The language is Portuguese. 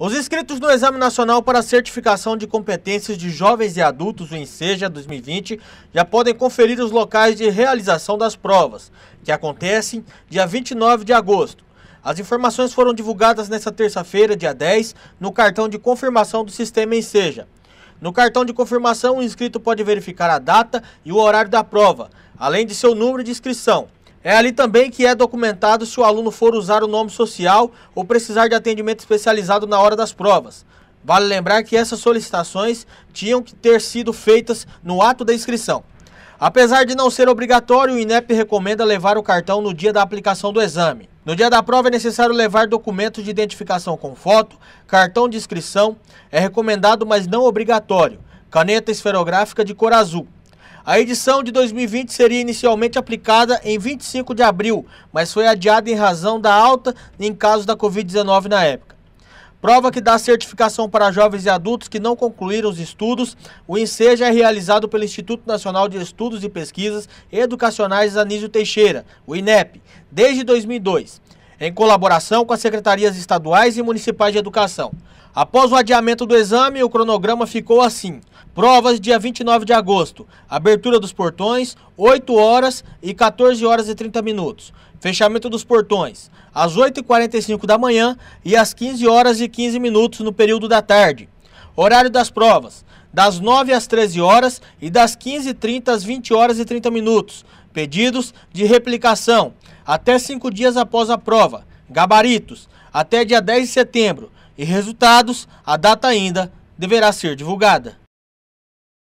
Os inscritos no Exame Nacional para Certificação de Competências de Jovens e Adultos, o INSEJA 2020, já podem conferir os locais de realização das provas, que acontecem dia 29 de agosto. As informações foram divulgadas nesta terça-feira, dia 10, no cartão de confirmação do sistema INSEJA. No cartão de confirmação, o inscrito pode verificar a data e o horário da prova, além de seu número de inscrição. É ali também que é documentado se o aluno for usar o nome social ou precisar de atendimento especializado na hora das provas. Vale lembrar que essas solicitações tinham que ter sido feitas no ato da inscrição. Apesar de não ser obrigatório, o INEP recomenda levar o cartão no dia da aplicação do exame. No dia da prova é necessário levar documentos de identificação com foto, cartão de inscrição, é recomendado, mas não obrigatório, caneta esferográfica de cor azul. A edição de 2020 seria inicialmente aplicada em 25 de abril, mas foi adiada em razão da alta em casos da Covid-19 na época. Prova que dá certificação para jovens e adultos que não concluíram os estudos, o INSEJA é realizado pelo Instituto Nacional de Estudos e Pesquisas Educacionais Anísio Teixeira, o INEP, desde 2002, em colaboração com as secretarias estaduais e municipais de educação. Após o adiamento do exame, o cronograma ficou assim. Provas dia 29 de agosto, abertura dos portões, 8 horas e 14 horas e 30 minutos. Fechamento dos portões, às 8h45 da manhã e às 15 horas e 15 minutos no período da tarde. Horário das provas, das 9 às 13 horas e das 15h30 às 20 horas e 30 minutos. Pedidos de replicação, até 5 dias após a prova. Gabaritos, até dia 10 de setembro e resultados, a data ainda deverá ser divulgada.